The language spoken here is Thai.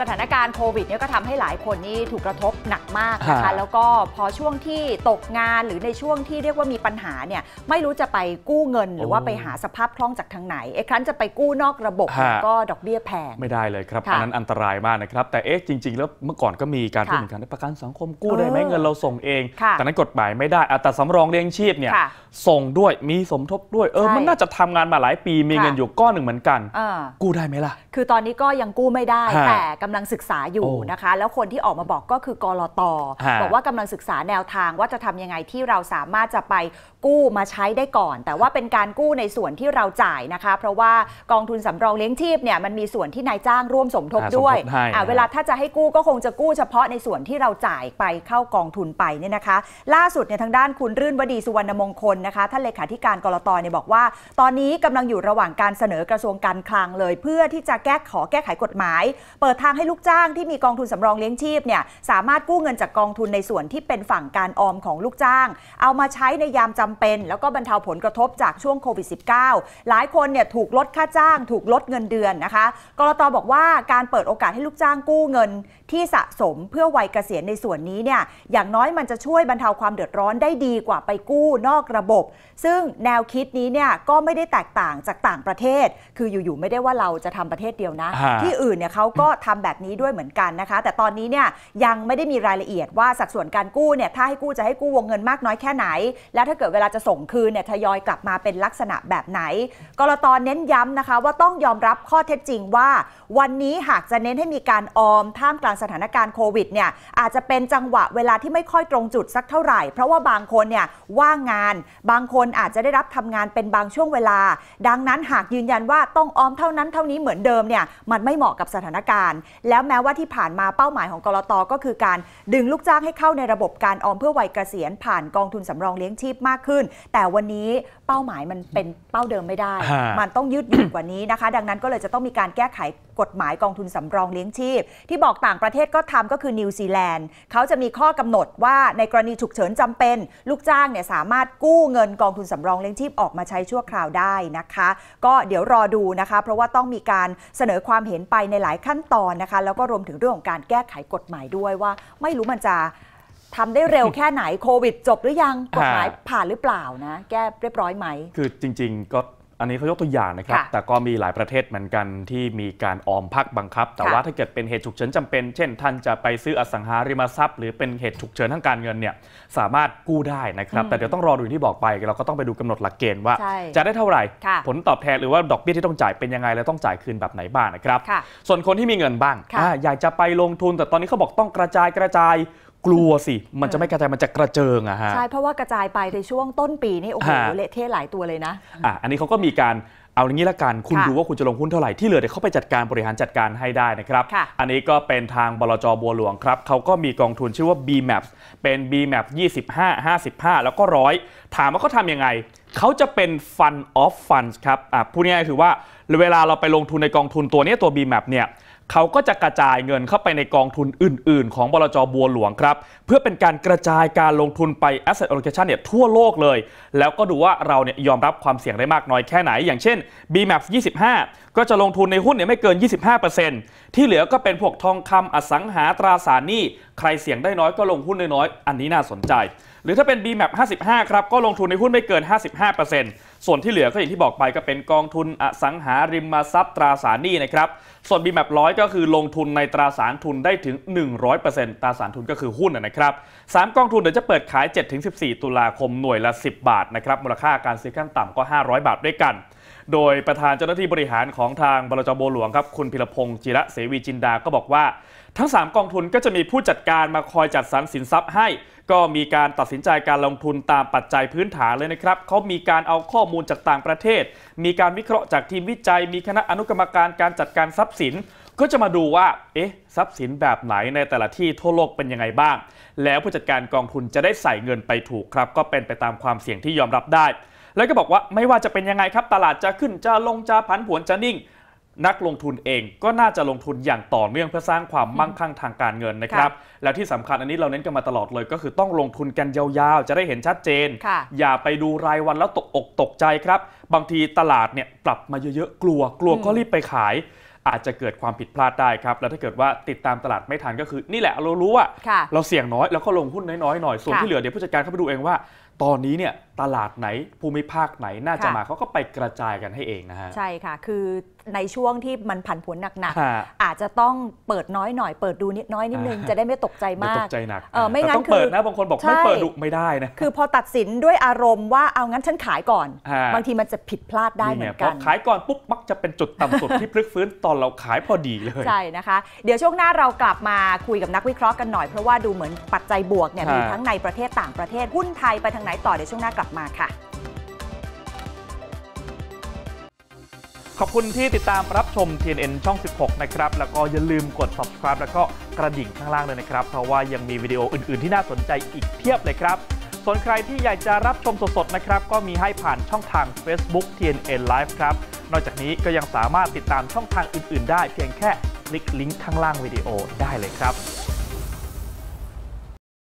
สถานการณ์โควิดเนี่ยก็ทำให้หลายคนนี่ถูกกระทบหนักมากนะคะแล้วก็พอช่วงที่ตกงานหรือในช่วงที่เรียกว่ามีปัญหาเนี่ยไม่รู้จะไปกู้เงินหรือว่าไปหาสภาพคล่องจากทางไหนไอ้ครั้นจะไปกู้นอกระบบก็ดอกเบี้ยแพงไม่ได้เลยครับ อันนั้นอันตรายมากนะครับแต่เอ๊ะจริง ๆ แล้วเมื่อก่อนก็มีการพูดเหมือนกันประกันสังคมกู้ได้ไหมเงินเราส่งเอง แต่นั้นกฎหมายไม่ได้อแตดสำรองเลี้ยงชีพเนี่ยส่งด้วยมีสมทบด้วยเออมันน่าจะทำงานมาหลายปีมีเงินอยู่ก้อนหนึ่งเหมือนกันกู้ได้ไหมล่ะคือตอนนี้ก็ยังกู้ไม่ได้ แต่กำลังศึกษาอยู่นะคะ แล้วคนที่ออกมาบอกก็คือกรอตบอกว่ากำลังศึกษาแนวทางว่าจะทำยังไงที่เราสามารถจะไปกู้มาใช้ได้ก่อน แต่ว่าเป็นการกู้ในส่วนที่เราจ่ายนะคะ เพราะว่ากองทุนสำรองเลี้ยงชีพเนี่ยมันมีส่วนที่นายจ้างร่วมสมทบด้วยเวลาถ้าจะให้กู้ก็คงจะกู้เฉพาะในส่วนที่เราจ่ายไปเข้ากองทุนไปเนี่ยนะคะ ล่าสุดเนี่ยทางด้านคุณรื่นวดีสุวรรณมงคลนะคะท่านเลขาธิการกรตเนี่ยบอกว่า ตอนนี้กำลังอยู่ระหว่างการเสนอกระทรวงการคลังเลย เพื่อที่จะแก้ขอแก้ไขกฎหมาย เปิดทางให้ลูกจ้างที่มีกองทุนสำรองเลี้ยงชีพเนี่ยสามารถกู้เงินจากกองทุนในส่วนที่เป็นฝั่งการออมของลูกจ้าง เอามาใช้ในยามจำเป็น แล้วก็บรรเทาผลกระทบจากช่วงโควิด -19 หลายคนเนี่ยถูกลดค่าจ้างถูกลดเงินเดือนนะคะกรตบอกว่าการเปิดโอกาสให้ลูกจ้างกู้เงินที่สะสมเพื่อวัยเกษียณในส่วนนี้เนี่ยอย่างน้อยมันจะช่วยบรรเทาความเดือดร้อนได้ดีกว่าไปกู้นอกระบบบซึ่งแนวคิดนี้เนี่ยก็ไม่ได้แตกต่างจากต่างประเทศ คืออยู่ ๆ ไม่ได้ว่าเราจะทำประเทศเดียวนะ ที่อื่นเนี่ยเขาก็ทำแบบนี้ด้วยเหมือนกันนะคะ แต่ตอนนี้เนี่ยยังไม่ได้มีรายละเอียดว่าสัดส่วนการกู้เนี่ยถ้าให้กู้จะให้กู้วงเงินมากน้อยแค่ไหน แล้วถ้าเกิดเวลาจะส่งคืนเนี่ยทยอยกลับมาเป็นลักษณะแบบไหนกรตอนเน้นย้ำนะคะว่าต้องยอมรับข้อเท็จจริงว่าวันนี้หากจะเน้นให้มีการออมท่ามกลางสถานการณ์โควิดเนี่ยอาจจะเป็นจังหวะเวลาที่ไม่ค่อยตรงจุดสักเท่าไหร่ เพราะว่าบางคนเนี่ยว่างงานบางคนอาจจะได้รับทำงานเป็นบางช่วงเวลา ดังนั้นหากยืนยันว่าต้องออมเท่านั้นเท่านี้เหมือนเดิมเนี่ยมันไม่เหมาะกับสถานการณ์ แล้วแม้ว่าที่ผ่านมาเป้าหมายของกรตก็คือการดึงลูกจ้างให้เข้าในระบบการออมเพื่อวัยเกษียณผ่านกองทุนสำรองเลี้ยงชีพมากขึ้น แต่วันนี้เป้าหมายมันเป็นเป้าเดิมไม่ได้ มันต้องยืดหยุ่นกว่านี้นะคะ ดังนั้นก็เลยจะต้องมีการแก้ไขกฎหมายกองทุนสำรองเลี้ยงชีพที่บอกต่างประเทศก็ทำก็คือนิวซีแลนด์เขาจะมีข้อกำหนดว่าในกรณีฉุกเฉินจำเป็นลูกจ้างเนี่ยสามารถกู้เงินกองทุนสำรองเลี้ยงชีพออกมาใช้ชั่วคราวได้นะคะ ก็เดี๋ยวรอดูนะคะ เพราะว่าต้องมีการเสนอความเห็นไปในหลายขั้นตอนนะคะ แล้วก็รวมถึงเรื่องของการแก้ไขกฎหมายด้วยว่า ไม่รู้มันจะทำได้เร็วแค่ไหนโควิดจบหรือยังกฎหมายผ่านหรือเปล่านะแก้เรียบร้อยไหมคือจริง ๆก็อันนี้เขายกตัวอย่างนะครับ แต่ก็มีหลายประเทศเหมือนกันที่มีการออมพักบังคับ แต่ว่าถ้าเกิดเป็นเหตุฉุกเฉินจำเป็น เช่นท่านจะไปซื้ออสังหาริมทรัพย์หรือเป็นเหตุฉุกเฉินทางการเงินเนี่ย สามารถกู้ได้นะครับ แต่เดี๋ยวต้องรอดูที่บอกไปเราก็ต้องไปดูกำหนดหลักเกณฑ์ว่า จะได้เท่าไหร่ ผลตอบแทนหรือว่าดอกเบี้ยที่ต้องจ่ายเป็นยังไงและต้องจ่ายคืนแบบไหนบ้างนะครับ ส่วนคนที่มีเงินบ้าง อยากจะไปลงทุน แต่ตอนนี้เขาบอกต้องกระจายกระจายกลัวสิ มันจะไม่กระจาย มันจะกระเจิงอะฮะใช่เพราะว่ากระจายไปในช่วงต้นปีนี่โอ้โหเละเทะหลายตัวเลยนะอ่ะอันนี้เขาก็มีการเอาอย่างนี้ละกันคุณดูว่าคุณจะลงหุ้นเท่าไหร่ที่เหลือเดี๋ยวเขาไปจัดการบริหารจัดการให้ได้นะครับอันนี้ก็เป็นทางบลจบัวหลวงครับเขาก็มีกองทุนชื่อว่า BMAP เป็น BMAP 25 55 แล้วก็ร้อย ถามว่าเขาทำยังไงเขาจะเป็น Fund of Funds ครับพูดง่ายๆคือว่าเวลาเราไปลงทุนในกองทุนตัวนี้ตัว BMAP เนี่ยเขาก็จะกระจายเงินเข้าไปในกองทุนอื่นๆ ของบลจบัวหลวงครับ เพื่อเป็นการกระจายการลงทุนไป asset allocation เนี่ยทั่วโลกเลย แล้วก็ดูว่าเราเนี่ยยอมรับความเสี่ยงได้มากน้อยแค่ไหน อย่างเช่น b m a p 25 ก็จะลงทุนในหุ้นเนี่ยไม่เกิน 25%ที่เหลือก็เป็นพวกทองคำอสังหาตราสารหนี้ ใครเสี่ยงได้น้อยก็ลงหุ้นน้อยๆอันนี้น่าสนใจ หรือถ้าเป็น BMAP 55 ครับก็ลงทุนในหุ้นไม่เกิน 55%ส่วนที่เหลือก็อย่างที่บอกไปก็เป็นกองทุนอสังหาริมทรัพย์ตราสารหนี้นะครับ ส่วนบีแมปร้อยก็คือลงทุนในตราสารทุนได้ถึง 100%ตราสารทุนก็คือหุ้นนะครับสามกองทุนเดี๋ยวจะเปิดขาย 7-14 ตุลาคมหน่วยละ 10 บาทนะครับมูลค่าการซื้อขั้นต่ำก็ 500 บาทด้วยกันโดยประธานเจ้าหน้าที่บริหารของทางบลจบัวหลวงครับคุณพิรพงศ์จิระเสวีจินดาก็บอกว่า ทั้ง 3 กองทุนก็จะมีผู้จัดการมาคอยจัดสรรสินทรัพย์ให้ ก็มีการตัดสินใจการลงทุนตามปัจจัยพื้นฐานเลยนะครับ เขามีการเอาข้อมูลจากต่างประเทศ มีการวิเคราะห์จากทีมวิจัย มีคณะอนุกรรมการการจัดการทรัพย์สิน ก็จะมาดูว่า เอ๊ะทรัพย์สินแบบไหนในแต่ละที่ทั่วโลกเป็นยังไงบ้าง แล้วผู้จัดการกองทุนจะได้ใส่เงินไปถูกครับก็เป็นไปตามความเสี่ยงที่ยอมรับได้แล้วก็บอกว่าไม่ว่าจะเป็นยังไงครับตลาดจะขึ้นจะลง จะผันผวนจะนิ่ง นักลงทุนเองก็น่าจะลงทุนอย่างต่อเนื่องเพื่อสร้างความมั่งคั่งทางการเงินนะครับ แล้วที่สำคัญอันนี้เราเน้นกันมาตลอดเลยก็คือ ต้องลงทุนกันยาวๆ จะได้เห็นชัดเจนอย่าไปดูรายวันแล้วตกอกตกใจครับ บางทีตลาดเนี่ยปรับมาเยอะๆกลัวกลัวก็รีบไปขาย อาจจะเกิดความผิดพลาดได้ครับแล้วถ้าเกิดว่าติดตามตลาดไม่ทันก็คือนี่แหละเรารู้ว่า เราเสี่ยงน้อยแล้วก็ลงหุ้นน้อยๆหน่อยส่วนที่เหลือเดี๋ยวผู้จัดการเข้าไปดูเองว่า ตอนนี้เนี่ยตลาดไหนภูมิภาคไหน น่าจะมาเขาก็ไปกระจายกันให้เองนะฮะใช่ค่ะคือในช่วงที่มันผันผวนหนักๆอาจจะต้องเปิดน้อยหน่อยเปิดดูนิดน้อยนิดนึงจะได้ไม่ตกใจมากตกใจหนักเออไม่งั้นคือเปิดนะบางคนบอกไม่เปิดดุไม่ได้นะคือพอตัดสินด้วยอารมณ์ว่าเอางั้นฉันขายก่อนบางทีมันจะผิดพลาดได้เหมือนกันพอขายก่อนปุ๊บมักจะเป็นจุดต่ำสุดที่พลิกฟื้นตอนเราขายพอดีเลยใช่นะคะเดี๋ยวช่วงหน้าเรากลับมาคุยกับนักวิเคราะห์กันหน่อย เพราะว่าดูเหมือนปัจจัยบวกเนี่ยมีทั้งในประเทศต่างประเทศหุ้นไทยไปทางไหน ต่อเดี๋ยวช่วงหน้ากลับบมาค่ะ ขอบคุณที่ติดตามรับชม TNN ช่อง 16 นะครับ แล้วก็อย่าลืมกด subscribe แล้วก็กระดิ่งข้างล่างเลยนะครับ เพราะว่ายังมีวิดีโออื่น ๆ ที่น่าสนใจอีกเพียบเลยครับ ส่วนใครที่อยากจะรับชมสด ๆ นะครับ ก็มีให้ผ่านช่องทาง Facebook TNN Live ครับนอกจากนี้ก็ยังสามารถติดตามช่องทางอื่น ๆ ได้เพียงแค่คลิกลิงก์ข้างล่างวิดีโอได้เลยครับ